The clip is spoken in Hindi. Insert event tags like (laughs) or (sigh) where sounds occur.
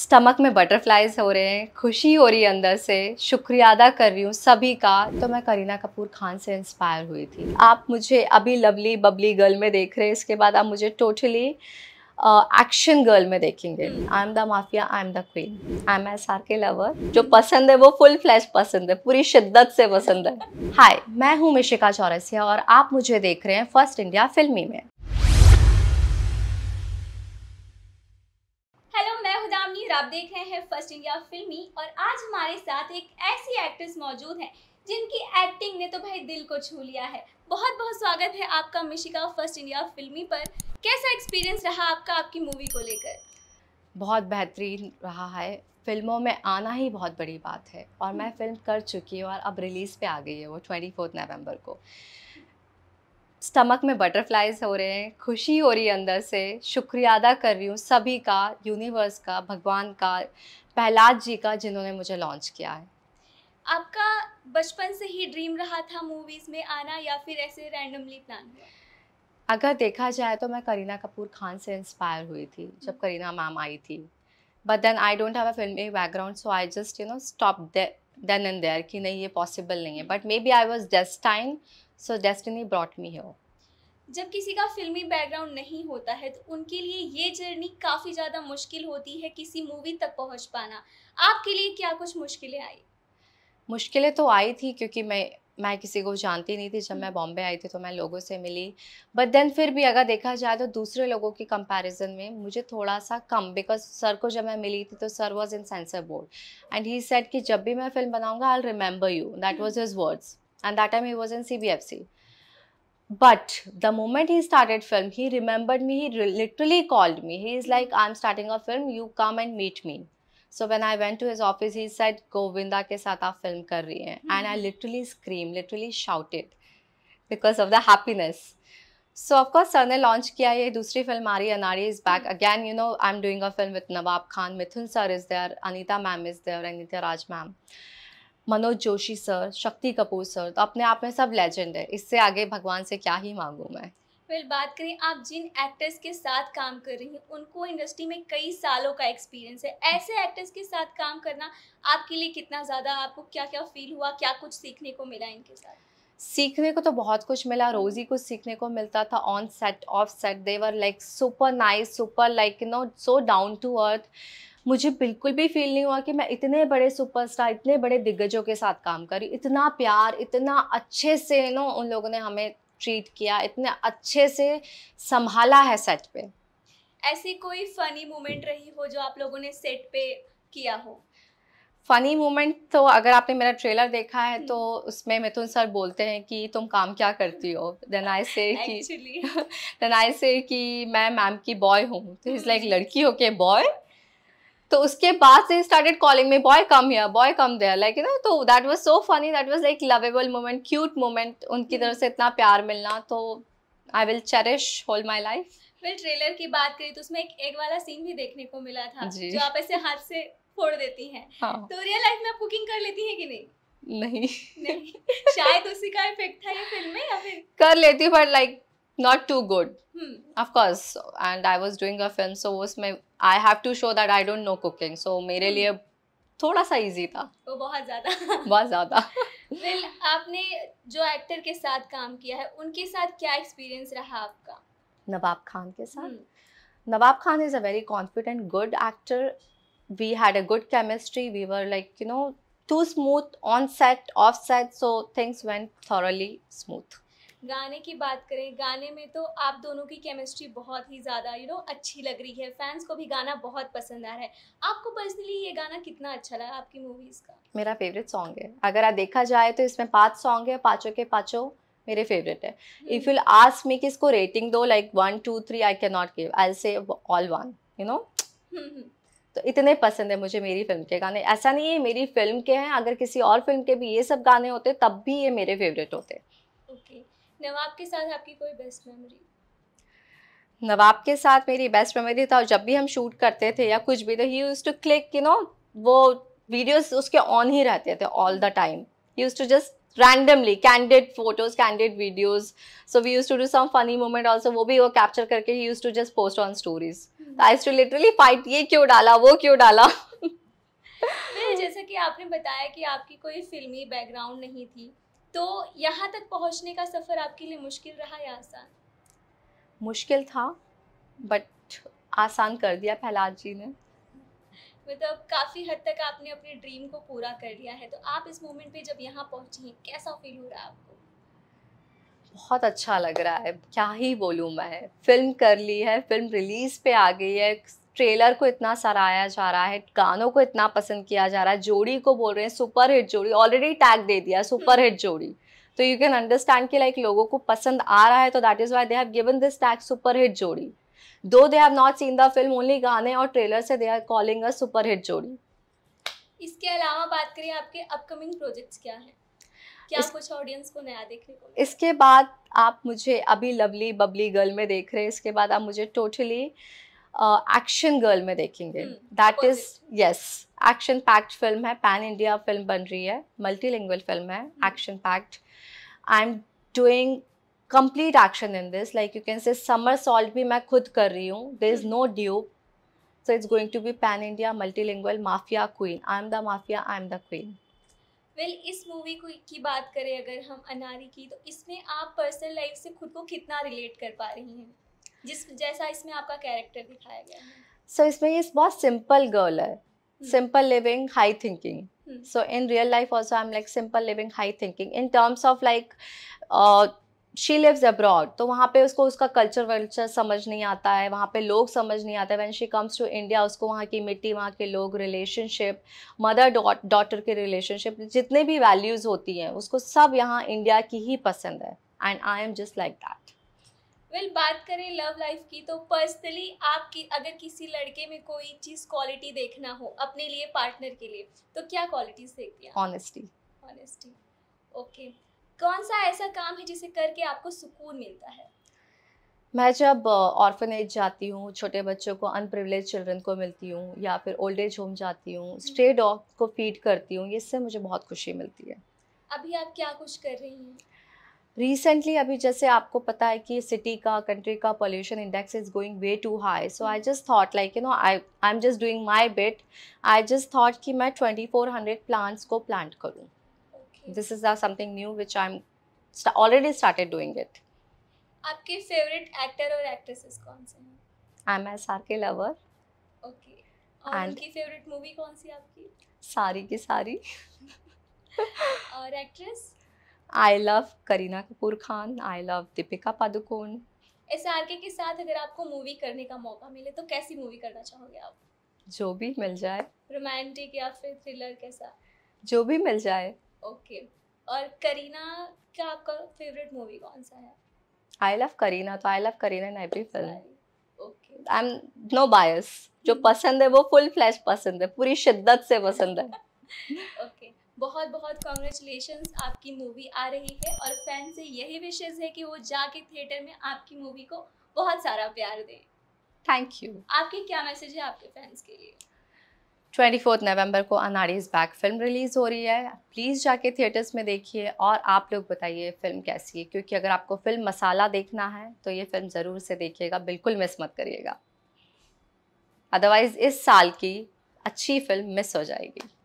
स्टमक में बटरफ्लाइज हो रहे हैं खुशी हो रही है अंदर से शुक्रिया अदा कर रही हूँ सभी का तो मैं करीना कपूर खान से इंस्पायर हुई थी आप मुझे अभी लवली बबली गर्ल में देख रहे हैं इसके बाद आप मुझे टोटली एक्शन गर्ल में देखेंगे I am the mafia I am the queen I am S R K lover जो पसंद है वो फुल फ्लैश पसंद है पूरी शिद्दत से पसंद है हाय मैं हूँ मिशिका चौरसिया और आप मुझे देख रहे हैं फर्स्ट इंडिया फिल्मी में आप देख रहे हैं फर्स्ट इंडिया फिल्मी और आज हमारे साथ एक ऐसी एक्ट्रेस मौजूद है जिनकी एक्टिंग ने तो भाई दिल को छू लिया है बहुत बहुत स्वागत है आपका मिशिका फर्स्ट इंडिया फिल्मी पर कैसा एक्सपीरियंस रहा आपका आपकी मूवी को लेकर बहुत बेहतरीन रहा है फिल्मों में आना ही बहुत बड़ी बात है और मैं हम्म। फिल्म कर चुकी हूँ और अब रिलीज़ पे आ गई है वो ट्वेंटी नवंबर को स्टमक में बटरफ्लाइज हो रहे हैं खुशी हो रही है अंदर से शुक्रिया अदा कर रही हूँ सभी का यूनिवर्स का भगवान का प्रहलाद जी का जिन्होंने मुझे लॉन्च किया है आपका बचपन से ही ड्रीम रहा था मूवीज़ में आना या फिर ऐसे रैंडमली प्लान अगर देखा जाए तो मैं करीना कपूर खान से इंस्पायर हुई थी जब हम्म। करीना मैम आई थी but then I don't have a filmi background so I just you know stop then and there कि नहीं ये पॉसिबल नहीं है but may be I was destine so destiny brought me हो जब किसी का फिल्मी बैकग्राउंड नहीं होता है तो उनके लिए ये जर्नी काफ़ी ज़्यादा मुश्किल होती है किसी मूवी तक पहुंच पाना आपके लिए क्या कुछ मुश्किलें आई मुश्किलें तो आई थी क्योंकि मैं मैं किसी को जानती नहीं थी जब हम्म। मैं बॉम्बे आई थी तो मैं लोगों से मिली बट देन फिर भी अगर देखा जाए तो दूसरे लोगों की कंपैरिजन में मुझे थोड़ा सा कम बिकॉज सर को जब मैं मिली थी तो sir was in censor board and he said कि जब भी मैं फिल्म बनाऊंगा I remember you that was his words and that time he was in CBFC. But the moment he started film, he remembered me, he literally called me. He's like, I'm starting a film, you come and meet me. So when I went to his office, he said, Govinda ke saath aap film kar rahi hai. Mm. And I hmm. literally screamed, literally shouted because of the happiness. So of course, sir ne launch किया ये dusri film mari Anari is back. Hmm. Again, you know, I'm doing a film with Nawab Khan. Mithun sir is there, Anita ma'am is there, Anita Raj ma'am. Manoj Joshi sir Shakti Kapoor sir तो अपने आप में सब लेजेंड है इससे आगे भगवान से क्या ही मांगू मैं वेल बात करें आप जिन एक्टर्स के साथ काम कर रही हैं उनको इंडस्ट्री में कई सालों का एक्सपीरियंस है ऐसे एक्टर्स के साथ काम करना आपके लिए कितना ज़्यादा आपको क्या क्या फील हुआ क्या कुछ सीखने को मिला इनके साथ सीखने को तो बहुत कुछ मिला रोज ही कुछ सीखने को मिलता था on set off set they were like super nice super like you know so down to earth मुझे बिल्कुल भी फील नहीं हुआ कि मैं इतने बड़े सुपरस्टार इतने बड़े दिग्गजों के साथ काम रही इतना प्यार इतना अच्छे से नो उन लोगों ने हमें ट्रीट किया इतने अच्छे से संभाला है सेट पे ऐसी कोई फनी मोमेंट रही हो जो आप लोगों ने सेट पे किया हो फनी मोमेंट तो अगर आपने मेरा ट्रेलर देखा है तो हम्म। उसमें मिथुन सर बोलते हैं कि तुम काम क्या करती हो देन आई से कि देन से (laughs) कि मैं मैम की बॉय हूँ तो इज़ लाइक लड़की हो के बॉय तो उसके बाद से started calling me boy come here boy come there like you know तो that was so funny that was like lovable moment cute moment उनकी तरफ से इतना प्यार मिलना तो I will cherish whole my life फिर ट्रेलर की बात करें तो उसमें एक एक वाला सीन भी देखने को मिला था जो आप ऐसे हाथ से फोड़ देती हैं हाँ. तो रियल लाइफ में आप कुकिंग कर लेती हैं कि नहीं नहीं नहीं शायद उसी का इफेक्ट था ये फिल्म में या फिर कर लेती but like not too good. Hmm. Of course, and I was doing a film, so my. I have to show that I don't know cooking. So मेरे लिए थोड़ा सा इजी था वो बहुत ज़्यादा बहुत ज़्यादा well, आपने जो एक्टर के साथ काम किया है उनके साथ क्या एक्सपीरियंस रहा आपका नवाब खान के साथ Nawab hmm. Khan is a very confident, good actor. We had a good chemistry. We were like, you know, too smooth on set, off set. So things went thoroughly smooth. गाने की बात करें गाने में तो आप दोनों की केमिस्ट्री बहुत ही ज़्यादा यू नो अच्छी लग रही है फैंस को भी गाना बहुत पसंद आ रहा है आपको पर्सनली ये गाना कितना अच्छा लगा आपकी मूवीज़ का मेरा फेवरेट सॉन्ग है अगर आप देखा जाए तो इसमें पाँच सॉन्ग है पाँचों के पाँचों मेरे फेवरेट है इफ़ यूल आस्क मी कि इसको रेटिंग दो like one two three I can not give I say all one you know तो इतने पसंद है मुझे मेरी फिल्म के गाने ऐसा नहीं है मेरी फिल्म के हैं अगर किसी और फिल्म के भी ये सब गाने होते तब भी ये मेरे फेवरेट होते नवाब के साथ आपकी कोई बेस्ट मेमोरी नवाब के साथ मेरी बेस्ट मेमोरी था जब भी हम शूट करते थे या कुछ भी तो he use to click you know वो वीडियोस उसके ऑन ही रहते थे all the time use to just randomly candid photos candid videos so we use to do some funny moment also वो भी वो कैप्चर करके ही use to just post on stories I too literally fight ये क्यों डाला वो क्यों डाला जैसा कि आपने बताया कि आपकी कोई फिल्मी बैकग्राउंड नहीं थी तो यहाँ तक पहुँचने का सफ़र आपके लिए मुश्किल रहा या आसान मुश्किल था बट आसान कर दिया प्रहलाद जी ने मतलब तो काफ़ी हद तक आपने अपने ड्रीम को पूरा कर लिया है तो आप इस मोमेंट पे जब यहाँ पहुँची कैसा फील हो रहा है आपको बहुत अच्छा लग रहा है क्या ही बोलूँ मैं फिल्म कर ली है फिल्म रिलीज़ पे आ गई है ट्रेलर को इतना सराहाया जा रहा है गानों को इतना पसंद किया जा रहा है जोड़ी को बोल रहे हैं सुपर हिट जोड़ी ऑलरेडी टैग दे दिया सुपर हिट जोड़ी तो यू कैन अंडरस्टैंड कि लाइक लोगों को पसंद आ रहा है तो that is why they have given this tag super hit जोड़ी though they have not seen the film only गाने और ट्रेलर से they are calling a super hit जोड़ी इसके अलावा बात करें आपके अपकमिंग प्रोजेक्ट्स क्या हैं क्या इस, कुछ ऑडियंस को नया देखने को इसके बाद आप मुझे अभी लवली बबली गर्ल में देख रहे हैं इसके बाद आप मुझे टोटली totally एक्शन गर्ल में देखेंगे that is yes action packed film है पैन इंडिया फिल्म बन रही है मल्टी फिल्म है action packed I am doing complete action in this like you can say somersault भी मैं खुद कर रही हूँ there is no dupe so it's going to be pan India multilingual mafia queen I am the mafia I am the queen well इस मूवी को की बात करें अगर हम अनारी की तो इसमें आप पर्सनल लाइफ से खुद को कितना रिलेट कर पा रही हैं जिस जैसा इसमें आपका कैरेक्टर दिखाया गया है सो so, इसमें ये बहुत सिंपल गर्ल है simple living high thinking so in real life also I am like simple living high thinking in terms of like she lives abroad तो वहाँ पे उसको उसका कल्चर वल्चर समझ नहीं आता है वहाँ पे लोग समझ नहीं आता है when she comes to India उसको वहाँ की मिट्टी वहाँ के लोग रिलेशनशिप मदर डॉटर के रिलेशनशिप जितने भी वैल्यूज़ होती हैं उसको सब यहाँ इंडिया की ही पसंद है and I am just like that well well, बात करें लव लाइफ की तो पर्सनली आपकी अगर किसी लड़के में कोई चीज क्वालिटी देखना हो अपने लिए पार्टनर के लिए तो क्या क्वालिटीज देखती है ऑनेस्टी ऑनेस्टी ओके कौन सा ऐसा काम है जिसे करके आपको सुकून मिलता है मैं जब ऑर्फनेज जाती हूँ छोटे बच्चों को अनप्रिविलेज चिल्ड्रन को मिलती हूँ या फिर ओल्ड एज होम जाती हूँ स्टे हम्म। डॉग को फीड करती हूँ इससे मुझे बहुत खुशी मिलती है अभी आप क्या कुछ कर रही हैं रिसेंटली अभी जैसे आपको पता है कि सिटी का कंट्री का pollution index is going way too high so I just thought like you know I I am just doing my bit I just thought कि मैं 2400 प्लांट्स को प्लांट करूं this is something new which I am already started doing it आपके फेवरेट एक्टर और एक्ट्रेसेस कौन से हैं I am S R K lover okay और उनकी फेवरेट मूवी कौन सी आपकी सारी की सारी (laughs) और actress I love Kareena Kapoor Khan I love Deepika Padukone S R K के साथ अगर आपको मूवी करने का मौका मिले तो कैसी मूवी करना चाहोगे आप जो भी मिल जाए रोमांटिक या फिर थ्रिलर कैसा जो भी मिल जाए ओके okay. और करीना का आपका फेवरेट मूवी कौन सा है आई लव करीना तो I love Kareena in every film okay I am no bias जो hmm. पसंद है वो फुल फ्लैश पसंद है पूरी शिद्दत से पसंद है ओके (laughs) okay. बहुत बहुत कॉन्ग्रेचुलेशन आपकी मूवी आ रही है और फैन से यही विशेष है कि वो जाके थिएटर में आपकी मूवी को बहुत सारा प्यार दें थैंक यू आपके क्या मैसेज है आपके फैंस के लिए ट्वेंटी फोर्थ नवम्बर को अनाड़ीज बैक फिल्म रिलीज़ हो रही है प्लीज़ जाके थिएटर्स में देखिए और आप लोग बताइए फिल्म कैसी है क्योंकि अगर आपको फिल्म मसाला देखना है तो ये फिल्म ज़रूर से देखिएगा बिल्कुल मिस मत करिएगा अदरवाइज़ इस साल की अच्छी फिल्म मिस हो जाएगी